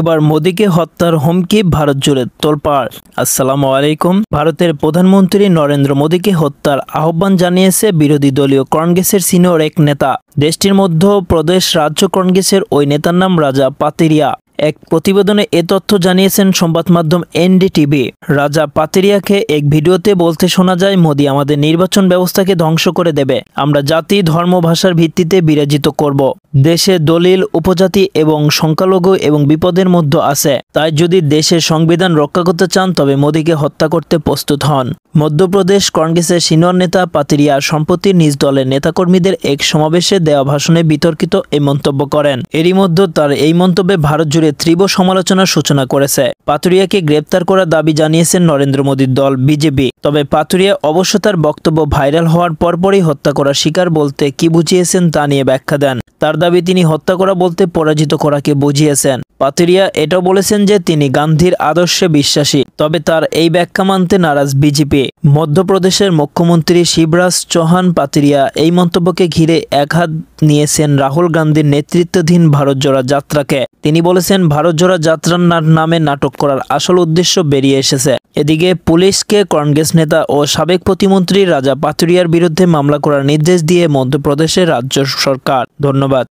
এবার মোদীকে হত্যার হুমকি ভারত জুড়ে তোলপাড় আসসালামু আলাইকুম ভারতের প্রধানমন্ত্রী নরেন্দ্র মোদীকে হত্যার আহ্বান জানিয়েছে বিরোধী দলীয় কংগ্রেসের সিনিয়র এক নেতা দেশটির মধ্যপ্রদেশ রাজ্য কংগ্রেসের ওই নেতার নাম রাজা পাতিরিয়া এক প্রতিবেদনে এ তথ্য জানিয়েছেন সংবাদ মাধ্যম এনডিটিভি রাজা পাতেরিয়াকে এক ভিডিওতে বলতে শোনা যায় মোদী আমাদের নির্বাচন ব্যবস্থাকে ধ্বংস করে দেবে আমরা জাতি ধর্ম ভাষার ভিত্তিতে বিরাজিত করব দেশে দলিল উপজাতি এবং সংখ্যালঘু এবং বিপদের মধ্যে আছে তাই যদি দেশের সংবিধান রক্ষা করতে চান তবে মোদীকে হত্যা করতে প্রস্তুত হন মধ্যপ্রদেশ কংগ্রেসের সিনিয়র নেতা পাতিরিয়া সম্প্রতি নিজ দলের নেতাকর্মীদের এক সমাবেশে দেওয়া ভাষণে বিতর্কিত এই মন্তব্য করেন এরই মধ্যে তার এই মন্তব্যে ভারত জুড়ে তীব্র সমালোচনার সূচনা করেছে পাতুরিয়াকে গ্রেপ্তার করার দাবি জানিয়েছেন নরেন্দ্র মোদীর দল বিজেপি তবে পাতুরিয়া অবশ্য তার বক্তব্য ভাইরাল হওয়ার পরপরই হত্যা করার শিকার বলতে কি বুঝিয়েছেন তা নিয়ে ব্যাখ্যা দেন তার দাবি তিনি হত্যা করা বলতে পরাজিত করাকে বুঝিয়েছেন পাতুরিয়া এটাও বলেছেন যে তিনি গান্ধীর আদর্শে বিশ্বাসী তবে তার এই ব্যাখ্যা মানতে নারাজ বিজেপি মধ্যপ্রদেশের মুখ্যমন্ত্রী শিবরাজ চৌহান পাতুরিয়া এই মন্তব্যকে ঘিরে এক হাত নিয়েছেন রাহুল গান্ধীর নেতৃত্বাধীন ভারত জোড়া যাত্রাকে তিনি বলেছেন ভারত জোড়া যাত্রার নামে নাটক করার আসল উদ্দেশ্য বেরিয়ে এসেছে এদিকে পুলিশকে কংগ্রেস নেতা ও সাবেক প্রতিমন্ত্রী রাজা পাতুরিয়ার বিরুদ্ধে মামলা করার নির্দেশ দিয়ে মধ্যপ্রদেশের রাজ্য সরকার ধন্যবাদ